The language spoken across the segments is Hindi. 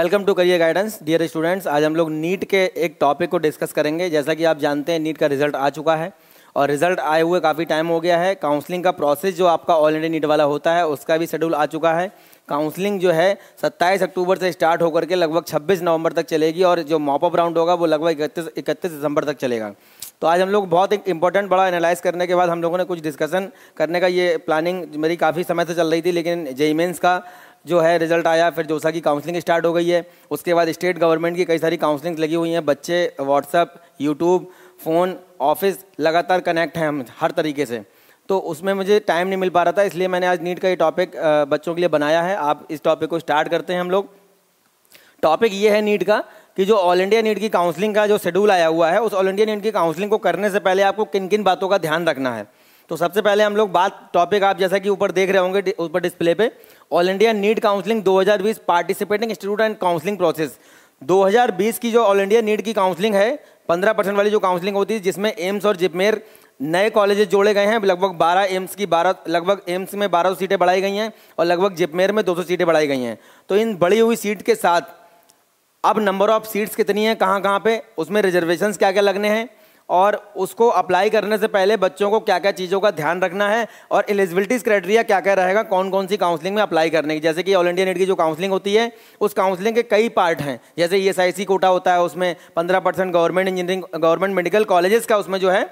welcome to career guidance dear students आज हम लोग नीट के एक टॉपिक को डिस्कस करेंगे जैसा कि आप जानते हैं नीट का रिजल्ट आ चुका है और रिजल्ट आए हुए काफ़ी टाइम हो गया है काउंसलिंग का प्रोसेस जो आपका ऑलरेडी नीट वाला होता है उसका भी शेड्यूल आ चुका है काउंसलिंग जो है 27 अक्टूबर से स्टार्ट होकर के लगभग 26 नवंबर तक चलेगी और जो मॉपअप राउंड होगा वो लगभग इकतीस इकतीस दिसंबर तक चलेगा तो आज हम लोग बहुत एक इंपॉर्टेंट बड़ा एनालाइज करने के बाद हम लोगों ने कुछ डिस्कशन करने का ये प्लानिंग मेरी काफ़ी समय से चल रही थी लेकिन जेईमेंस का जो है रिजल्ट आया फिर जोसा की काउंसलिंग स्टार्ट हो गई है उसके बाद स्टेट गवर्नमेंट की कई सारी काउंसलिंग लगी हुई हैं बच्चे व्हाट्सअप यूट्यूब फ़ोन ऑफिस लगातार कनेक्ट हैं हम हर तरीके से तो उसमें मुझे टाइम नहीं मिल पा रहा था इसलिए मैंने आज नीट का ये टॉपिक बच्चों के लिए बनाया है आप इस टॉपिक को स्टार्ट करते हैं हम लोग टॉपिक ये है नीट का कि जो ऑल इंडिया नीट की काउंसलिंग का जो शेड्यूल आया हुआ है उस ऑल इंडिया नीट की काउंसलिंग को करने से पहले आपको किन किन बातों का ध्यान रखना है तो सबसे पहले हम लोग बात टॉपिक आप जैसा कि ऊपर देख रहे होंगे ऊपर डिस्प्ले पे all India NEET counselling 2020 participating institute and counselling process 2020 की जो ऑल इंडिया नीट की काउंसलिंग है 15 परसेंट वाली जो काउंसलिंग होती है जिसमें एम्स और जिपमेर नए कॉलेजेस जोड़े गए हैं लगभग 12 एम्स की 12 लगभग एम्स में 1200 सीटें बढ़ाई गई हैं और लगभग जिपमेर में 200 सीटें बढ़ाई गई हैं तो इन बढ़ी हुई सीट के साथ अब नंबर ऑफ सीट्स कितनी है कहाँ कहाँ पे उसमें रिजर्वेशन क्या क्या लगने हैं और उसको अप्लाई करने से पहले बच्चों को क्या क्या चीज़ों का ध्यान रखना है और एलिजिबिलिटीज़ क्राइटेरिया क्या क्या रहेगा कौन कौन सी काउंसलिंग में अप्लाई करने की जैसे कि ऑल इंडिया नेट की जो काउंसलिंग होती है उस काउंसलिंग के कई पार्ट हैं जैसे ई e एस कोटा होता है उसमें पंद्रह percent government engineering government medical colleges का उसमें जो है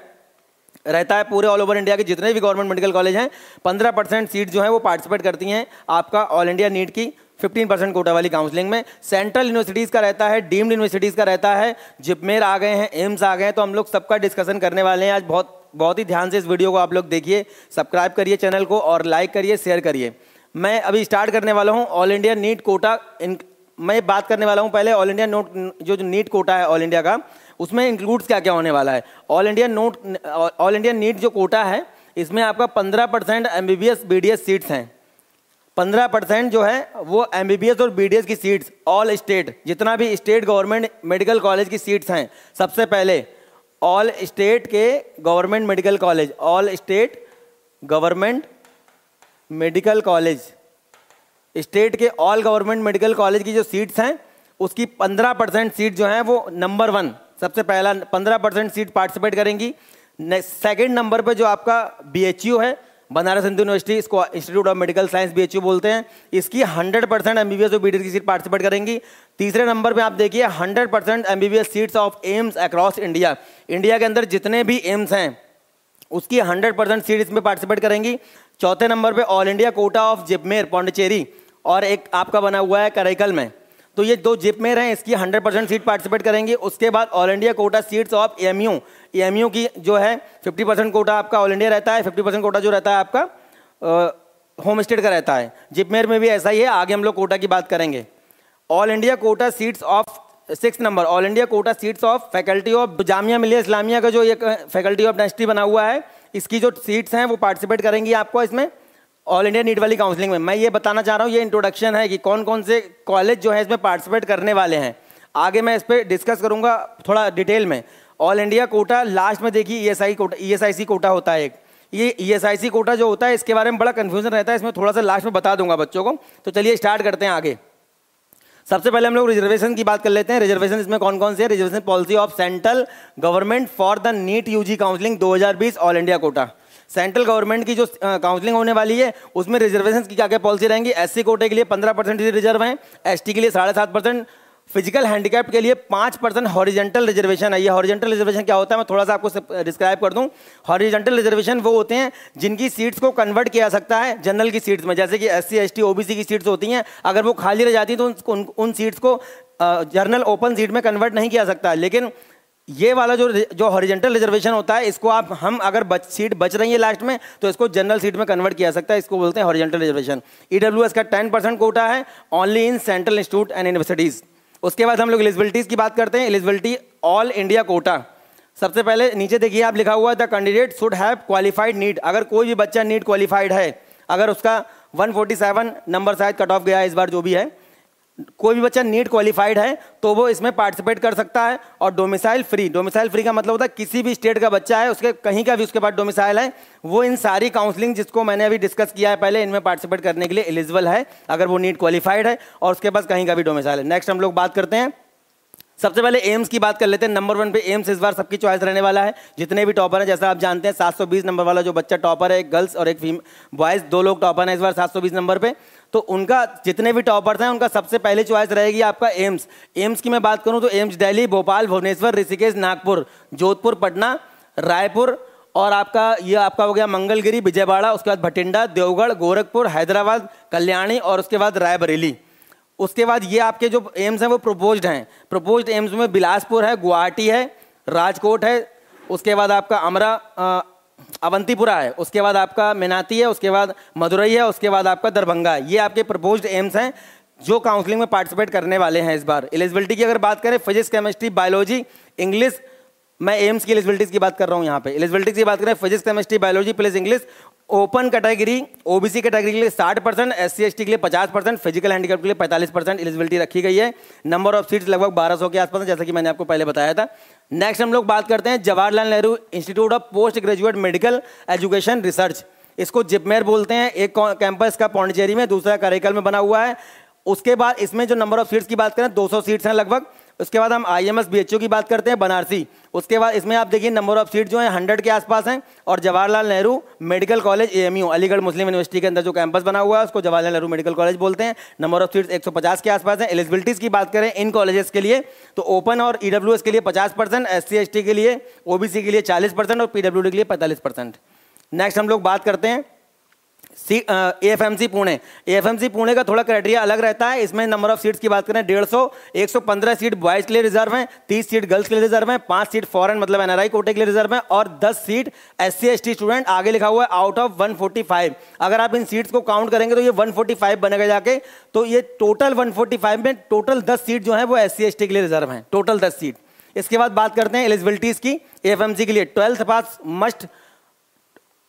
रहता है पूरे ऑल ओवर इंडिया के जितने भी गवर्नमेंट मेडिकल कॉलेज हैं पंद्रह परसेंट सीट जो है वो पार्टिसिपेट करती हैं आपका ऑल इंडिया नीट की 15 परसेंट कोटा वाली काउंसलिंग में सेंट्रल यूनिवर्सिटीज़ का रहता है डीम्ड यूनिवर्सिटीज़ का रहता है जिपमेर आ गए हैं एम्स आ गए हैं तो हम लोग सबका डिस्कशन करने वाले हैं आज बहुत बहुत ही ध्यान से इस वीडियो को आप लोग देखिए सब्सक्राइब करिए चैनल को और लाइक करिए शेयर करिए मैं अभी स्टार्ट करने वाला हूँ ऑल इंडिया नीट कोटा इन मैं बात करने वाला हूँ पहले ऑल इंडिया नोट जो नीट कोटा है ऑल इंडिया का उसमें इंक्लूड्स क्या क्या होने वाला है all India note all India NEET जो कोटा है इसमें आपका पंद्रह परसेंट एम बी सीट्स हैं पंद्रह परसेंट जो है वो एम और बी की सीट्स ऑल स्टेट जितना भी स्टेट गवर्नमेंट मेडिकल कॉलेज की सीट्स हैं सबसे पहले ऑल स्टेट के government medical college all state government medical college state के ऑल गवर्नमेंट मेडिकल कॉलेज की जो सीट्स हैं उसकी पंद्रह परसेंट सीट जो है वो नंबर वन सबसे पहला पंद्रह परसेंट सीट पार्टिसिपेट करेंगी सेकेंड नंबर पर जो आपका यू है बनारस हिंदू यूनिवर्सिटी इसको institute of medical science B बोलते हैं इसकी 100 परसेंट एम और बी की सीट पार्टिसिपेट करेंगी तीसरे नंबर पे आप देखिए 100 percent M B B S seats of AIIMS across India India के अंदर जितने भी एम्स हैं उसकी 100 परसेंट सीट इसमें पार्टिसिपेट करेंगी चौथे नंबर पर all India quota of JIPMER Pondicherry और एक आपका बना हुआ है कराइकल में तो ये दो जिप में हैं इसकी 100 परसेंट सीट पार्टिसिपेट करेंगी उसके बाद all India quota seats of M U M U की जो है 50 परसेंट कोटा आपका ऑल इंडिया रहता है 50 परसेंट कोटा जो रहता है आपका होम स्टेट का रहता है जिपमेर में भी ऐसा ही है आगे हम लोग कोटा की बात करेंगे all India quota seats of six number all India quota seats of faculty of Jamia Millia Islamia का जो एक फैकल्टी ऑफ डेंसिटी बना हुआ है इसकी जो सीट्स हैं वो पार्टिसिपेट करेंगी आपको इसमें ऑल इंडिया नीट वाली काउंसलिंग में मैं ये बताना चाह रहा हूँ ये इंट्रोडक्शन है कि कौन कौन से कॉलेज जो है इसमें पार्टिसिपेट करने वाले हैं आगे मैं इस पर डिस्कस करूँगा थोड़ा डिटेल में ऑल इंडिया कोटा लास्ट में देखिए E S I quota E S I C quota होता है एक ये ई एस आई सी कोटा जो होता है इसके बारे में बड़ा कन्फ्यूजन रहता है इसमें थोड़ा सा लास्ट में बता दूंगा बच्चों को तो चलिए स्टार्ट करते हैं आगे सबसे पहले हम लोग रिजर्वेशन की बात कर लेते हैं रिजर्वेशन इसमें कौन कौन से है reservation policy of central government for the NEET UG counselling 2020 all India quota central government की जो काउंसलिंग होने वाली है उसमें रिजर्वेशन की क्या क्या पॉलिसी रहेंगी एस कोटे के लिए पंद्रह परसेंट रिजर्व है एस के लिए साढ़े सात परसेंट फिजिकल हैंडीकैप के लिए पाँच परसेंट हॉरिजेंटल रिजर्वेशन है ये हॉरिजेंटल रिजर्वेशन क्या होता है मैं थोड़ा सा आपको डिस्क्राइब कर दूं हॉरिजेंटल रिजर्वेशन वो होते हैं जिनकी सीट्स को कन्वर्ट किया जा सकता है जनरल की सीट्स में जैसे कि S C S T O B C की सीट्स होती हैं अगर वो खाली रह जाती हैं तो उन, उन, उन सीट्स को जनरल ओपन सीट में कन्वर्ट नहीं किया सकता लेकिन ये वाला जो जो हॉरिजेंटल रिजर्वेशन होता है इसको आप हम अगर बच, सीट बच रही है लास्ट में तो इसको जनरल सीट में कन्वर्ट किया सकता है इसको बोलते हैं हॉरिजेंटल रिजर्वेशन ई का टेन परसेंट कोटा है only in central institute and universities उसके बाद हम लोग एलिजिबिलिटीज़ की बात करते हैं एलिजिबिलिटी ऑल इंडिया कोटा सबसे पहले नीचे देखिए आप लिखा हुआ है the candidate should have qualified NEET अगर कोई भी बच्चा नीट क्वालिफाइड है अगर उसका 147 नंबर शायद कट ऑफ गया है इस बार जो भी है कोई भी बच्चा नीट क्वालिफाइड है तो वो इसमें पार्टिसिपेट कर सकता है और डोमिसाइल फ्री डोमिसाइल फ्री का मतलब होता है किसी भी स्टेट का बच्चा है उसके कहीं का भी उसके पास डोमिसाइल है वो इन सारी काउंसलिंग जिसको मैंने अभी डिस्कस किया है पहले इनमें पार्टिसिपेट करने के लिए एलिजिबल है अगर वो नीट क्वालिफाइड है और उसके पास कहीं का भी डोमिसाइल है नेक्स्ट हम लोग बात करते हैं सबसे पहले एम्स की बात कर लेते हैं नंबर वन पे एम्स इस बार सबकी चॉइस रहने वाला है जितने भी टॉपर हैं जैसा आप जानते हैं 720 नंबर वाला जो बच्चा टॉपर है एक गर्ल्स और एक फीम बॉयज़ दो लोग टॉपर हैं इस बार 720 नंबर पे तो उनका जितने भी टॉपर्स हैं उनका सबसे पहले चॉइस रहेगी आपका एम्स एम्स की मैं बात करूं तो एम्स दिल्ली भोपाल भुवनेश्वर ऋषिकेश नागपुर जोधपुर पटना रायपुर और आपका ये आपका हो गया मंगलगिरी विजयवाड़ा उसके बाद भटिंडा देवगढ़ गोरखपुर हैदराबाद कल्याणी और उसके बाद रायबरेली उसके बाद ये आपके जो एम्स हैं वो प्रपोज्ड हैं प्रपोज्ड एम्स में बिलासपुर है गुवाहाटी है राजकोट है उसके बाद आपका अमरा अवंतीपुरा है उसके बाद आपका मेनाती है उसके बाद मदुरई है उसके बाद आपका दरभंगा है ये आपके प्रपोज एम्स हैं जो काउंसलिंग में पार्टिसिपेट करने वाले हैं इस बार एलिजिबिलिटी की अगर बात करें फिजिक्स केमिस्ट्री बायोलॉजी इंग्लिश मैं एम्स की एलिजिबिलिटीज की बात कर रहा हूँ यहाँ पे एलिजिबिलिटीज की बात करें physics chemistry biology plus English open category OBC category के लिए 60 परसेंट एस सी के लिए 50 परसेंट फिजिकल हैंडीकैप के लिए 45 परसेंट एलिजिबिलिटी रखी गई है नंबर ऑफ सीट्स लगभग 1200 के आसपास है जैसा कि मैंने आपको पहले बताया था नेक्स्ट हम लोग बात करते हैं Jawaharlal Nehru institute of post graduate medical education research इसको जिपमेर बोलते हैं एक कैंपस का पौंडचेरी में दूसरा करेकल में बना हुआ है उसके बाद इसमें जो नंबर ऑफ सीट्स की बात करें दो सीट्स हैं लगभग उसके बाद हम आई एम की बात करते हैं बनारसी उसके बाद इसमें आप देखिए नंबर ऑफ सीट जो है हंड्रेड के आसपास हैं और Jawaharlal Nehru medical college A Aligarh Muslim university के अंदर जो कैंपस बना हुआ है उसको जवाहरलाल नेहरू मेडिकल कॉलेज बोलते हैं नंबर ऑफ सीट्स 150 के आसपास हैं एलिजिबिलिटीज़ की बात करें इन कॉलेजेस के लिए तो ओपन और ई e के लिए पचास परसेंट एस के लिए ओ के लिए चालीस और पी के लिए पैंतालीस नेक्स्ट हम लोग बात करते हैं C C Pune F C Pune का थोड़ा क्राइटेरिया अलग रहता है इसमें नंबर ऑफ सीट्स की बात करें डेढ़ सौ एक सौ पंद्रह सीट बॉयज के लिए रिजर्व है तीस सीट गर्ल्स के लिए रिजर्व है पांच सीट फॉरेन मतलब आई कोटे के लिए रिजर्व है और दस सीट एस सी स्टूडेंट आगे लिखा हुआ है आउट ऑफ वन अगर आप इन सीट्स को काउंट करेंगे तो ये वन फोर्टी फाइव बनेगा जाके तो ये टोटल वन फोर्टी फाइव में टोटल दस सीट जो है वो एस सी के लिए रिजर्व है टोटल दस सीट इसके बाद बात करते हैं एलिजिबिलिटीज की एफ के लिए twelfth pass must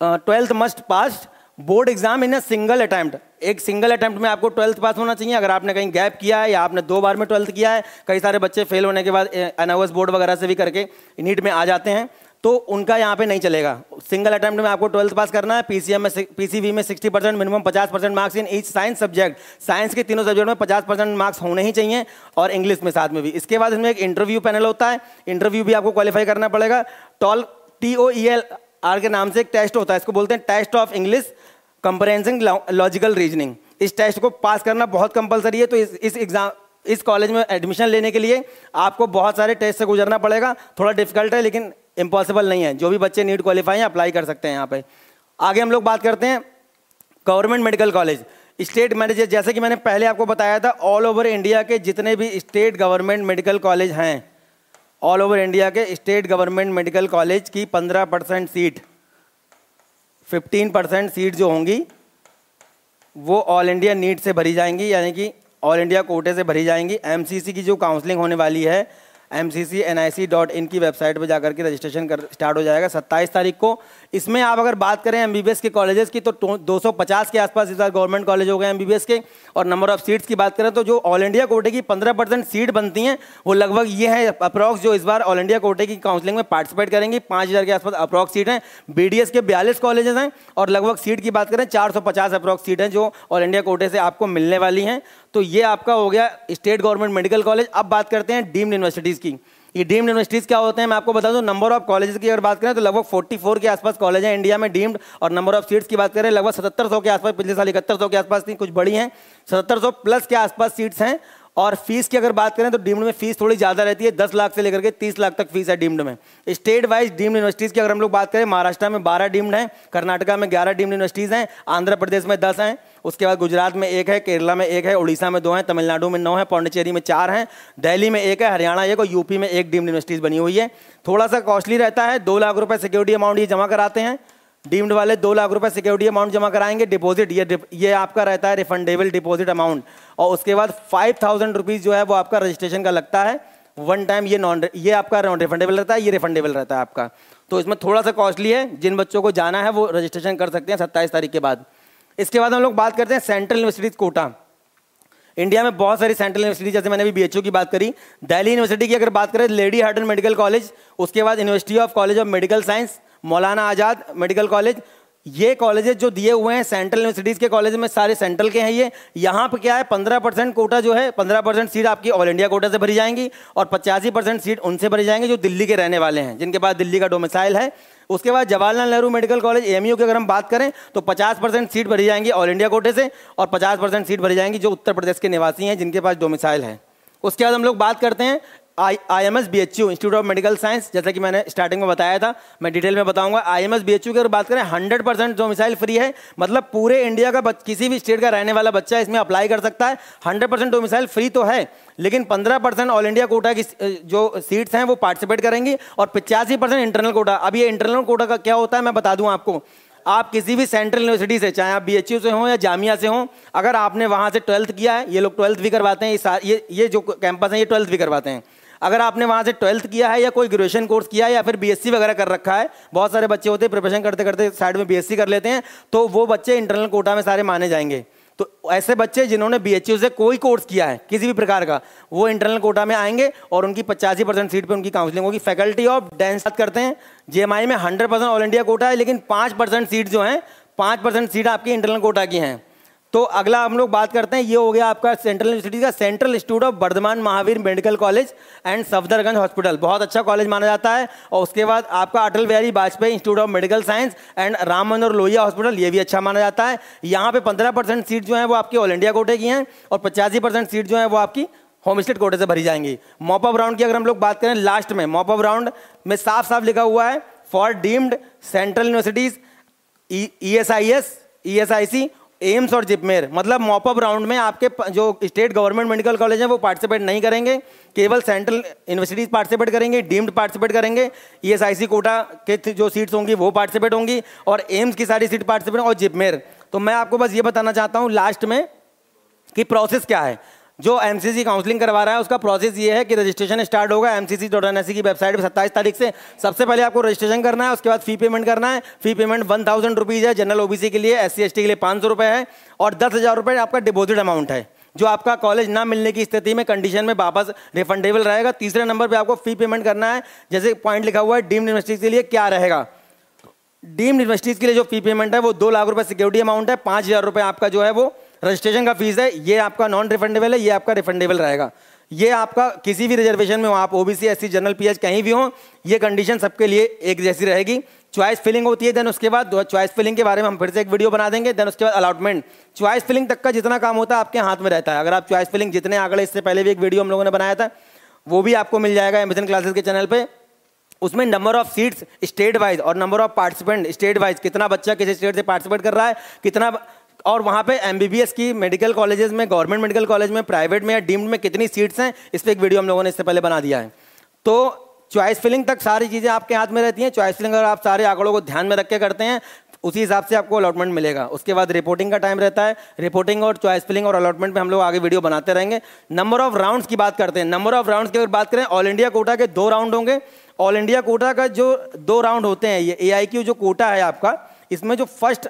twelfth must pass board exam in a single attempt एक सिंगल अटैम्प्ट में आपको ट्वेल्थ पास होना चाहिए अगर आपने कहीं गैप किया है या आपने दो बार में ट्वेल्थ किया है कई सारे बच्चे फेल होने के बाद अनावस बोर्ड वगैरह से भी करके नीट में आ जाते हैं तो उनका यहाँ पे नहीं चलेगा सिंगल अटैम्प्ट में आपको ट्वेल्थ पास करना है पीसीएम में पीसीवी में सिक्सटी परसेंट मिनिमम पचास percent marks in each science subject science के तीनों सब्जेक्ट में पचास परसेंट मार्क्स होने ही चाहिए और इंग्लिश में साथ में भी इसके बाद इसमें एक इंटरव्यू पैनल होता है इंटरव्यू भी आपको क्वालिफाई करना पड़ेगा tall T O E L R के नाम से एक टेस्ट होता है इसको बोलते हैं test of English comprehension logical reasoning इस टेस्ट को पास करना बहुत कंपलसरी है तो इस इस एग्ज़ाम इस कॉलेज में एडमिशन लेने के लिए आपको बहुत सारे टेस्ट से गुजरना पड़ेगा थोड़ा डिफिकल्ट है लेकिन इम्पॉसिबल नहीं है जो भी बच्चे नीट क्वालिफाई हैं अप्लाई कर सकते हैं यहाँ पे आगे हम लोग बात करते हैं government medical college state manager जैसे कि मैंने पहले आपको बताया था ऑल ओवर इंडिया के जितने भी स्टेट गवर्नमेंट मेडिकल कॉलेज हैं ऑल ओवर इंडिया के स्टेट गवर्नमेंट मेडिकल कॉलेज की 15 परसेंट सीट 15 परसेंट सीट जो होंगी वो ऑल इंडिया नीट से भरी जाएंगी यानी कि ऑल इंडिया कोटे से भरी जाएंगी एमसीसी की जो काउंसलिंग होने वाली है M C C N I C dot in की वेबसाइट पर जाकर के रजिस्ट्रेशन कर स्टार्ट हो जाएगा सत्ताईस तारीख को इसमें आप अगर बात करें एम बी बी एस के कॉलेजेस की तो दो सौ पचास के आसपास इस बार गवर्नमेंट कॉलेज हो गए एम बी बी एस के और नंबर ऑफ सीट्स की बात करें तो जो ऑल इंडिया कोटे की पंद्रह परसेंट सीट बनती हैं वो लगभग ये है अप्रॉक्स जो इस बार ऑल इंडिया कोटे की काउंसिलिंग में पार्टिसिपेट करेंगी पाँच हज़ार के आसपास अप्रॉक्स सीट हैं बी डी एस के बयालीस कॉलेजेस हैं और लगभग सीट की बात करें चार सौ पचास अप्रॉक्स सीट हैं जो ऑल इंडिया कोटे से आपको मिलने वाली हैं तो ये आपका हो गया स्टेट गवर्नमेंट मेडिकल कॉलेज अब बात करते हैं डीम्ड यूनिवर्सिटीज़ यूनिवर्सिटीज़ की ये डीम्ड यूनिवर्सिटीज़ क्या होते हैं मैं आपको बता दूँ नंबर ऑफ कॉलेज की अगर बात करें तो लगभग 44 के आसपास कॉलेज हैं इंडिया में डीम्ड और नंबर ऑफ सीट्स की बात करें लगभग 7700 के आसपास पिछले साल इकहत्तर के आसपास थी कुछ बड़ी हैं 7700 प्लस के आसपास सीट्स हैं और फीस की अगर बात करें तो डीम्ड में फीस थोड़ी ज़्यादा रहती है दस लाख से लेकर के तीस लाख तक फीस है डीम्ड में स्टेट वाइज डीम्ड यूनिवर्सिटीज़ की अगर हम लोग बात करें महाराष्ट्र में बारह डीम्ड हैं कर्नाटका में ग्यारह डीम्ड यूनिवर्सिटीज़ हैं आंध्र प्रदेश में दस हैं उसके बाद गुजरात में एक है केरला में एक है उड़ीसा में दो हैं तमिलनाडु में नौ है पौंडचेरी में चार हैं दिल्ली में एक है हरियाणा एक और यूपी में एक डीम्ड यूनिवर्सिटीज़ बनी हुई है थोड़ा सा कॉस्टली रहता है दो लाख रुपये सिक्योरिटी अमाउंट ये जमा कराते हैं डीम्ड वाले दो लाख रुपए सिक्योरिटी अमाउंट जमा कराएंगे डिपॉजिट ये ये आपका रहता है रिफंडेबल डिपॉजिट अमाउंट और उसके बाद फाइव थाउजेंड रुपीज़ जो है वो आपका रजिस्ट्रेशन का लगता है वन टाइम ये नॉन ये आपका नॉन रिफंडेबल रहता है ये रिफंडेबल रहता है आपका तो इसमें थोड़ा सा कॉस्टली है जिन बच्चों को जाना है वो रजिस्ट्रेशन कर सकते हैं सत्ताईस तारीख के बाद इसके बाद हम लोग बात करते हैं सेंट्रल यूनिवर्सिटीज़ कोटा इंडिया में बहुत सारी सेंट्रल यूनिवर्सिटी जैसे मैंने अभी बी की बात करी दिल्ली यूनिवर्सिटी की अगर बात करें लेडी हार्डन मेडिकल कॉलेज उसके बाद university of college of medical science Maulana Azad medical college ये कॉलेजेस जो दिए हुए हैं सेंट्रल यूनिवर्सिटीज़ के कॉलेज में सारे सेंट्रल के हैं ये यहाँ पे क्या है पंद्रह परसेंट कोटा जो है पंद्रह परसेंट सीट आपकी ऑल इंडिया कोटा से भरी जाएंगी और पचासी परसेंट सीट उनसे भरी जाएंगी जो दिल्ली के रहने वाले हैं जिनके पास दिल्ली का डोमिसाइल है उसके बाद Jawaharlal Nehru medical college M की अगर हम बात करें तो पचास परसेंट सीट भरी जाएंगी ऑल इंडिया कोटे से और पचास परसेंट सीट भरी जाएंगी जो उत्तर प्रदेश के निवासी हैं जिनके पास डोमिसाइल है उसके बाद हम लोग बात करते हैं I I M S B H U institute of medical science जैसा कि मैंने स्टार्टिंग में बताया था मैं डिटेल में बताऊंगा I M S B H U की अगर बात करें hundred percent domicile free है मतलब पूरे इंडिया का किसी भी स्टेट का रहने वाला बच्चा इसमें अप्लाई कर सकता है hundred percent domicile free तो है लेकिन पंद्रह परसेंट ऑल इंडिया कोटा की जो सीट्स हैं वो पार्टिसिपेट करेंगी और पचासी परसेंट इंटरनल कोटा अब ये इंटरनल कोटा का क्या होता है मैं बता दूँ आपको आप किसी भी सेंट्रल यूनिवर्सिटी से चाहे आप बीएचयू से हों या जामिया से हों अगर आपने वहाँ से ट्वेल्थ किया है ये लोग ट्वेल्थ भी करवाते हैं ये ये ये जो कैंपस हैं ये ट्वेल्थ भी करवाते हैं अगर आपने वहाँ से ट्वेल्थ किया है या कोई ग्रेजुएशन कोर्स किया है या फिर बीएससी वगैरह कर रखा है बहुत सारे बच्चे होते हैं प्रिपरेशन करते करते साइड में बीएससी कर लेते हैं तो वो बच्चे इंटरनल कोटा में सारे माने जाएंगे तो ऐसे बच्चे जिन्होंने बी से कोई कोर्स किया है किसी भी प्रकार का वो इंटरनल कोटा में आएंगे और उनकी पचासी परसेंट सीट पर उनकी काउंसलिंग होगी फैकल्टी ऑफ डांस बात करते हैं आई में hundred percent all India quota है लेकिन पाँच परसेंट सीट जो हैं पाँच परसेंट सीट आपकी इंटरनल कोटा की हैं तो अगला हम लोग बात करते हैं ये हो गया आपका सेंट्रल यूनिवर्सिटी का central institute of Bardhaman Mahavir medical college and Safdarjung hospital बहुत अच्छा कॉलेज माना जाता है और उसके बाद आपका Atal Bihari Vajpayee institute of medical science and Ram Manohar Lohia hospital ये भी अच्छा माना जाता है यहाँ पे पंद्रह सीट जो है वो आपकी ऑल इंडिया कोटे की हैं और पचासी सीट जो है वो आपकी होम स्टेट कोटे से भरी जाएंगी मॉपअप राउंड की अगर हम लोग बात करें लास्ट में मॉपअप राउंड में साफ साफ लिखा हुआ है for deemed central universities E S I S E S I C AIIMS और जिपमेर मतलब मॉपअप राउंड में आपके जो स्टेट गवर्नमेंट मेडिकल कॉलेज हैं वो पार्टिसिपेट नहीं करेंगे केवल सेंट्रल यूनिवर्सिटीज पार्टिसिपेट करेंगे डीम्ड पार्टिसिपेट करेंगे ईएसआईसी कोटा के जो सीट्स होंगी वो पार्टिसिपेट होंगी और एम्स की सारी सीट पार्टिसिपेट और जिपमेर तो मैं आपको बस ये बताना चाहता हूँ लास्ट में कि प्रोसेस क्या है जो एमसीसी काउंसलिंग करवा रहा है उसका प्रोसेस ये है कि रजिस्ट्रेशन स्टार्ट होगा एमसीसी डॉट सी की वेबसाइट पर सत्ताईस तारीख से सबसे पहले आपको रजिस्ट्रेशन करना है उसके बाद फी पेमेंट करना है fee payment one thousand rupees है जनरल ओबीसी के लिए एस सी के लिए पाँच सौ है और दस हज़ार रुपये आपका डिपोजिट अमाउंट है जो आपका कॉलेज ना मिलने की स्थिति में कंडीशन में वापस रिफंडेबल रहेगा तीसरे नंबर पर आपको फी पेमेंट करना है जैसे पॉइंट लिखा हुआ है डीम यूनिवर्सिटी के लिए क्या रहेगा डीम यूनिवर्सिटीज़ के लिए जो फी पेमेंट है वो दो लाख रुपये सिक्योरिटी अमाउंट है पाँच हज़ार रुपये आपका जो है वो रजिस्ट्रेशन का फीस है ये आपका नॉन रिफंडेबल है ये आपका रिफंडेबल रहेगा ये आपका किसी भी रिजर्वेशन में हो आप ओबीसी एससी जनरल पीएच कहीं भी हो ये कंडीशन सबके लिए एक जैसी रहेगी चॉइस फिलिंग होती है देन उसके बाद चॉइस फिलिंग के बारे में हम फिर से एक वीडियो बना देंगे देन उसके बाद अलॉटमेंट चॉइस फिलिंग तक का जितना काम होता है आपके हाथ में रहता है अगर आप चॉइस फिलिंग जितने आंकड़े इससे पहले भी एक वीडियो हम लोगों ने बनाया था वो भी आपको मिल जाएगा एमबिशन क्लासेस के चैनल पर उसमें number of seats state wise और number of participant state wise कितना बच्चा किस स्टेट से पार्टिसिपेट कर रहा है कितना और वहाँ पे एस की मेडिकल कॉलेजेस में गवर्नमेंट मेडिकल कॉलेज में प्राइवेट में या डीम्ड में कितनी सीट्स हैं इस पर एक वीडियो हम लोगों ने इससे पहले बना दिया है तो चॉइस फिलिंग तक सारी चीज़ें आपके हाथ में रहती हैं चॉइस फिलिंग अगर आप सारे आंकड़ों को ध्यान में रख के करते हैं उसी हिसाब से आपको अलॉटमेंट मिलेगा उसके बाद रिपोर्टिंग का टाइम रहता है रिपोर्टिंग और चॉइस फिलिंग और अलॉटमेंट में हम लोग आगे वीडियो बनाते रहेंगे नंबर ऑफ राउंड्स की बात करते हैं नंबर ऑफ राउंड्स की अगर बात करें ऑल इंडिया कोटा के दो राउंड होंगे ऑल इंडिया कोटा का जो दो राउंड होते हैं ये ए जो कोटा है आपका इसमें जो फर्स्ट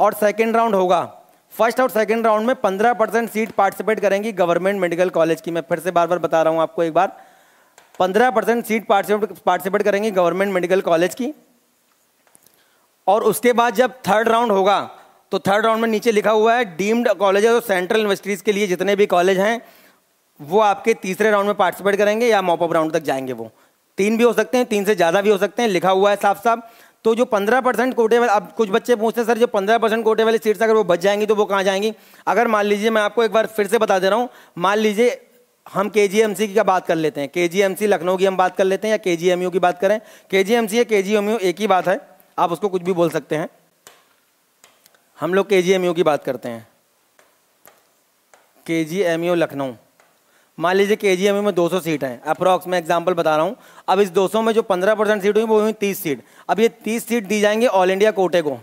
और सेकेंड राउंड होगा फर्स्ट और सेकेंड राउंड में पंद्रह परसेंट सीट पार्टिसिपेट करेंगी गवर्नमेंट मेडिकल कॉलेज की मैं फिर से बार बार बता रहा हूँ आपको एक बार पंद्रह परसेंट सीट पार्टिसिपेट पार्टिसिपेट करेंगी गवर्नमेंट मेडिकल कॉलेज की और उसके बाद जब थर्ड राउंड होगा तो थर्ड राउंड में नीचे लिखा हुआ है डीम्ड कॉलेज और सेंट्रल यूनिवर्सिटीज़ के लिए जितने भी कॉलेज हैं वो आपके तीसरे राउंड में पार्टिसिपेट करेंगे या मॉपअप राउंड तक जाएंगे वो तीन भी हो सकते हैं तीन से ज़्यादा भी हो सकते हैं लिखा हुआ है साफ साफ तो जो 15 परसेंट कोटे वाले अब कुछ बच्चे पूछते हैं सर जो 15 परसेंट कोटे वाली सीट्स अगर वो बच जाएंगी तो वो कहाँ जाएंगी अगर मान लीजिए मैं आपको एक बार फिर से बता दे रहा हूँ मान लीजिए हम के जी एम सी की बात कर लेते हैं के जी एम सी लखनऊ की हम बात कर लेते हैं या के जी एम यू की बात करें के जी एम सी या के जी एम यू एक ही बात है आप उसको कुछ भी बोल सकते हैं हम लोग के जी एम यू की बात करते हैं के जी एम यू लखनऊ मान लीजिए के जी में दो सौ सीट हैं अप्रॉक्स मैं एग्जाम्पल बता रहा हूँ अब इस 200 में जो 15 परसेंट सीट हुई वो हुई 30 सीट अब ये 30 सीट दी जाएंगे ऑल इंडिया कोटे को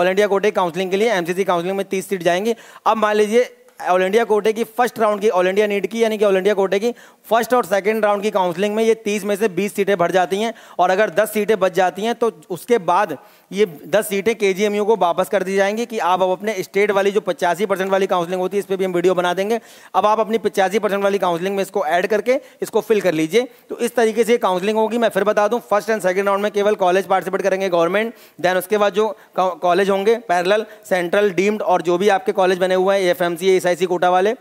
ऑल इंडिया कोटे काउंसलिंग के लिए एमसीसी काउंसलिंग में 30 सीट जाएंगी अब मान लीजिए ऑल इंडिया कोटे की फर्स्ट राउंड की ऑल इंडिया नीट की यानी कि ऑल इंडिया कोटे की फर्स्ट और सेकंड राउंड की काउंसलिंग में ये तीस में से बीस सीटें भर जाती हैं और अगर दस सीटें बच जाती हैं तो उसके बाद ये दस सीटें के को वापस कर दी जाएंगी कि आप अब अपने स्टेट वाली जो पचासी वाली काउंसलिंग होती है इस पर भी हम वीडियो बना देंगे अब आप अपनी पचासी वाली काउंसलिंग में इसको ऐड करके इसको फिल कर लीजिए तो इस तरीके से काउंसलिंग होगी मैं फिर बता दूँ फर्स्ट एंड सेकेंड राउंड में केवल कॉलेज पार्टिसिपेट करेंगे गवर्नमेंट देन उसके बाद जो कॉलेज होंगे पैरल सेंट्रल डीम्ड और जो भी आपके कॉलेज बने हुए हैं F M C ESIC quota वाले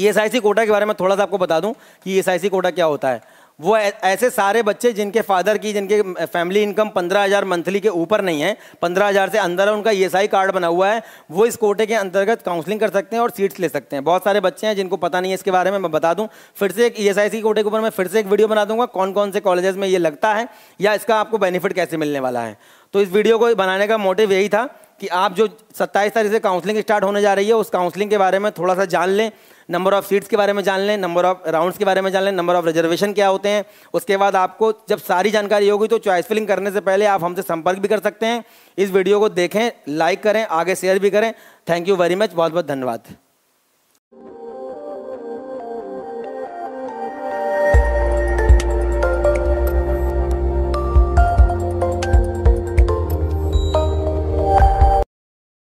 ईएसआईसी कोटा के बारे में थोड़ा सा आपको बता दूं कि ईएसआईसी कोटा क्या होता है वो ऐसे सारे बच्चे जिनके फादर की जिनके फैमिली इनकम पंद्रह हज़ार मंथली के ऊपर नहीं है पंद्रह हज़ार से अंदर है उनका ईएसआई कार्ड बना हुआ है वो इस कोटे के अंतर्गत काउंसलिंग कर सकते हैं और सीट्स ले सकते हैं बहुत सारे बच्चे हैं जिनको पता नहीं है इसके बारे में मैं बता दूं फिर से एक ईएसआईसी कोटे के ऊपर मैं फिर से एक वीडियो बना दूंगा कौन कौन से कॉलेजेस में ये लगता है या इसका आपको बेनिफिट कैसे मिलने वाला है तो इस वीडियो को बनाने का मोटिव यही था कि आप जो सत्ताईस तारीख से काउंसलिंग स्टार्ट होने जा रही है उस काउंसलिंग के बारे में थोड़ा सा जान लें नंबर ऑफ सीट्स के बारे में जान लें नंबर ऑफ राउंड्स के बारे में जान लें नंबर ऑफ रिजर्वेशन क्या होते हैं उसके बाद आपको जब सारी जानकारी होगी तो चॉइस फिलिंग करने से पहले आप हमसे संपर्क भी कर सकते हैं इस वीडियो को देखें लाइक करें आगे शेयर भी करें थैंक यू वेरी मच बहुत बहुत धन्यवाद